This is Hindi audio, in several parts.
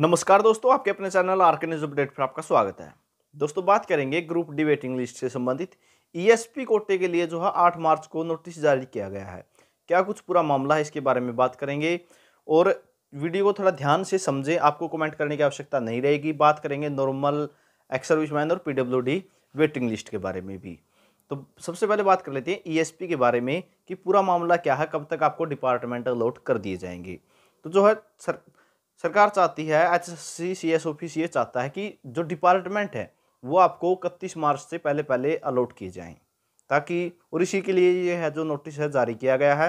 नमस्कार दोस्तों आपके अपने channel R K news update पर आपका स्वागत है दोस्तों बात करेंगे ग्रुप डी वेटिंग लिस्ट से संबंधित ईएसपी e कोटे के लिए जो है आठ मार्च को नोटिस जारी किया गया है क्या कुछ पूरा मामला है इसके बारे में बात करेंगे और वीडियो को थोड़ा ध्यान से समझें आपको कमेंट करने की आवश्यकता नहीं रहेगी बात करेंगे नॉर्मल एक्स मैन और पीडब्ल्यूडी वेटिंग लिस्ट के बारे में भी तो सबसे पहले बात कर लेते हैं ई e के बारे में कि पूरा मामला क्या है कब तक आपको डिपार्टमेंट अलॉट कर दिए जाएंगे तो जो है सर सरकार चाहती है एच एस सी सी चाहता है कि जो डिपार्टमेंट है वो आपको इकतीस मार्च से पहले पहले अलॉट किए जाएँ ताकि और इसी के लिए ये है जो नोटिस है जारी किया गया है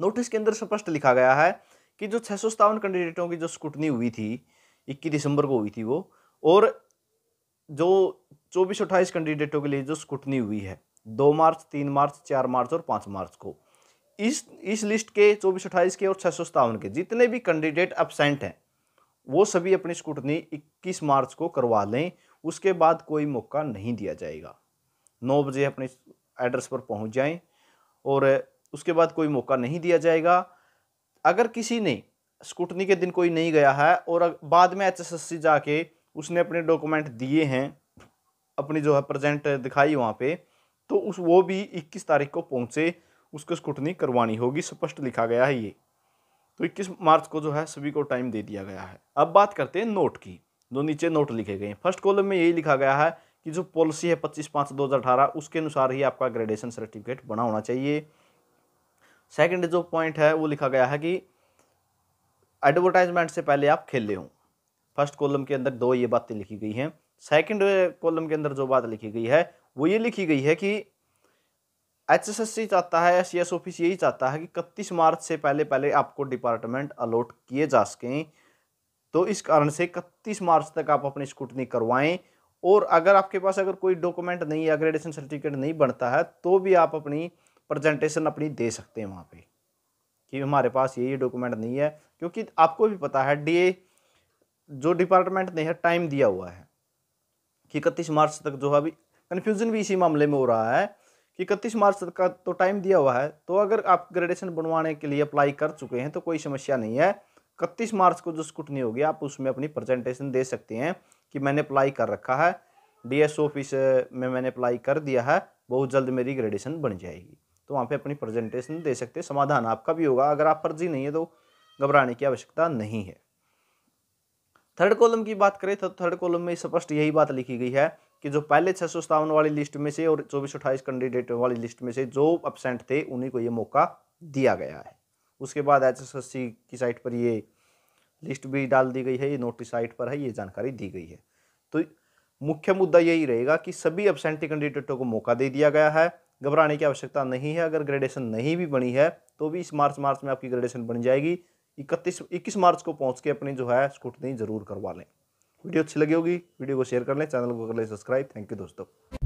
नोटिस के अंदर स्पष्ट लिखा गया है कि जो छः सौ सत्तावन कैंडिडेटों की जो स्कूटनी हुई थी इक्कीस दिसंबर को हुई थी वो और जो चौबीस अट्ठाईस कैंडिडेटों के लिए जो स्कूटनी हुई है दो मार्च तीन मार्च चार मार्च और पाँच मार्च को इस इस लिस्ट के चौबीस अट्ठाईस के और छः सौ के जितने भी कैंडिडेट अपसेंट हैं वो सभी अपनी स्कूटनी इक्कीस मार्च को करवा लें उसके बाद कोई मौका नहीं दिया जाएगा नौ बजे अपने एड्रेस पर पहुंच जाएं और उसके बाद कोई मौका नहीं दिया जाएगा अगर किसी ने स्कूटनी के दिन कोई नहीं गया है और बाद में एच एस जाके उसने अपने डॉक्यूमेंट दिए हैं अपनी जो है प्रेजेंट दिखाई वहाँ पे तो उस वो भी 21 तारीख को पहुँचे उसको स्कूटनी करवानी होगी स्पष्ट लिखा गया है ये तो इक्कीस मार्च को जो है सभी को टाइम दे दिया गया है अब बात करते हैं नोट की जो नीचे नोट लिखे गए हैं फर्स्ट कॉलम में यही लिखा गया है कि जो पॉलिसी है पच्चीस पाँच दो हज़ार अठारह उसके अनुसार ही आपका ग्रेडेशन सर्टिफिकेट बना होना चाहिए सेकंड जो पॉइंट है वो लिखा गया है कि एडवर्टाइजमेंट से पहले आप खेले हों फर्स्ट कॉलम के अंदर दो ये बातें लिखी गई हैं सेकेंड कॉलम के अंदर जो बात लिखी गई है वो ये लिखी गई है कि एच एस एस सी चाहता है या सी एस ऑफिस यही चाहता है कि इकतीस मार्च से पहले पहले आपको डिपार्टमेंट अलॉट किए जा सकें तो इस कारण से इकतीस मार्च तक आप अपनी स्कूटनी करवाएं और अगर आपके पास अगर कोई डॉक्यूमेंट नहीं या ग्रेडेशन सर्टिफिकेट नहीं बनता है तो भी आप अपनी प्रेजेंटेशन अपनी दे सकते हैं वहाँ पे कि हमारे पास ये ये डॉक्यूमेंट नहीं है क्योंकि आपको भी पता है डी जो डिपार्टमेंट ने है टाइम दिया हुआ है कि इकतीस मार्च तक जो है अभी कन्फ्यूज़न भी इसी मामले में हो रहा है इकतीस मार्च तक का तो टाइम दिया हुआ है तो अगर आप ग्रेडेशन बनवाने के लिए अप्लाई कर चुके हैं तो कोई समस्या नहीं है इकतीस मार्च को जो स्कूटनी होगी आप उसमें अपनी प्रेजेंटेशन दे सकते हैं कि मैंने अप्लाई कर रखा है डीएस ऑफिस में मैंने अप्लाई कर दिया है बहुत जल्द मेरी ग्रेडेशन बन जाएगी तो वहाँ पर अपनी प्रेजेंटेशन दे सकते हैं समाधान आपका भी होगा अगर आप फर्जी नहीं है तो घबराने की आवश्यकता नहीं है थर्ड कॉलम की बात करें तो थर्ड कॉलम में स्पष्ट यही बात लिखी गई है कि जो पहले छः वाली लिस्ट में से और चौबीस अट्ठाईस कैंडिडेट वाली लिस्ट में से जो अपसेंट थे उन्हीं को ये मौका दिया गया है उसके बाद एच की साइट पर ये लिस्ट भी डाल दी गई है ये नोटिस साइट पर है ये जानकारी दी गई है तो मुख्य मुद्दा यही रहेगा कि सभी अपसेंटी कैंडिडेटों को मौका दे दिया गया है घबराने की आवश्यकता नहीं है अगर ग्रेडेशन नहीं भी बनी है तो भी इस मार्च मार्च में आपकी ग्रेडेशन बन जाएगी इकतीस इक्कीस मार्च को पहुंच के अपनी जो है स्कूटनी जरूर करवा लें वीडियो अच्छी लगी होगी वीडियो को शेयर कर लें चैनल को कर लें सब्सक्राइब थैंक यू दोस्तों